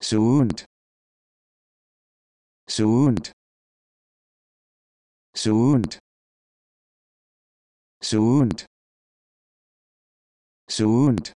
Sound. Sound. Sound. Sound. Sound.